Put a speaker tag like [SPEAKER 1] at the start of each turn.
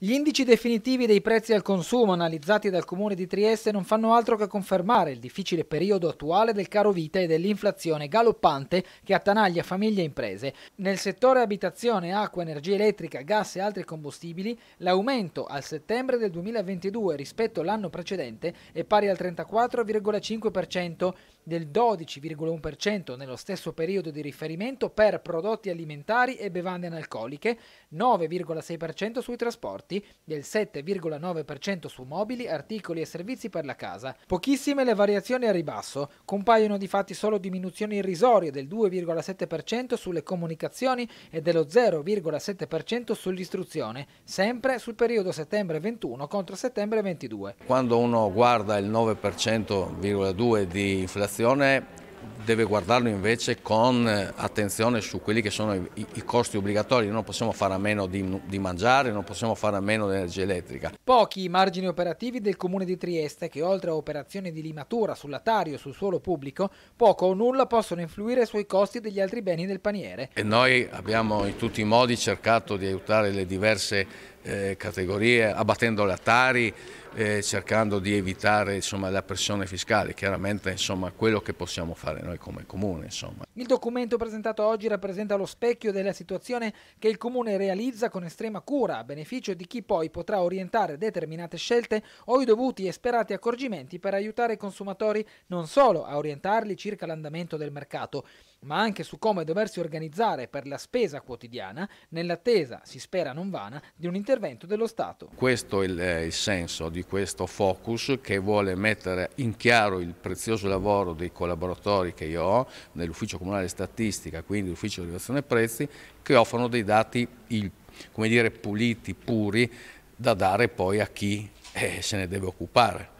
[SPEAKER 1] Gli indici definitivi dei prezzi al consumo analizzati dal Comune di Trieste non fanno altro che confermare il difficile periodo attuale del caro vita e dell'inflazione galoppante che attanaglia famiglie e imprese. Nel settore abitazione, acqua, energia elettrica, gas e altri combustibili, l'aumento al settembre del 2022 rispetto all'anno precedente è pari al 34,5%, del 12,1% nello stesso periodo di riferimento per prodotti alimentari e bevande analcoliche, 9,6% sui trasporti prodotti, del 7,9% su mobili, articoli e servizi per la casa. Pochissime le variazioni a ribasso, compaiono di fatti solo diminuzioni irrisorie del 2,7% sulle comunicazioni e dello 0,7% sull'istruzione, sempre sul periodo settembre 21 contro settembre 22.
[SPEAKER 2] Quando uno guarda il 9,2% di inflazione deve guardarlo invece con eh, attenzione su quelli che sono i, i costi obbligatori, non possiamo fare a meno di, di mangiare, non possiamo fare a meno di energia elettrica.
[SPEAKER 1] Pochi i margini operativi del comune di Trieste che oltre a operazioni di limatura sull'atario e sul suolo pubblico, poco o nulla possono influire sui costi degli altri beni del paniere.
[SPEAKER 2] E noi abbiamo in tutti i modi cercato di aiutare le diverse eh, categorie, abbattendo le Tari, eh, cercando di evitare insomma, la pressione fiscale, chiaramente insomma, quello che possiamo fare noi come comune. Insomma.
[SPEAKER 1] Il documento presentato oggi rappresenta lo specchio della situazione che il comune realizza con estrema cura, a beneficio di chi poi potrà orientare determinate scelte o i dovuti e sperati accorgimenti per aiutare i consumatori non solo a orientarli circa l'andamento del mercato, ma anche su come doversi organizzare per la spesa quotidiana nell'attesa, si spera non vana, di un intervento dello Stato.
[SPEAKER 2] Questo è il, eh, il, senso di questo focus che vuole mettere in chiaro il prezioso lavoro dei collaboratori che io ho nell'ufficio comunale statistica, quindi l'ufficio di relazione prezzi, che offrono dei dati il, come dire, puliti, puri, da dare poi a chi eh, se ne deve occupare.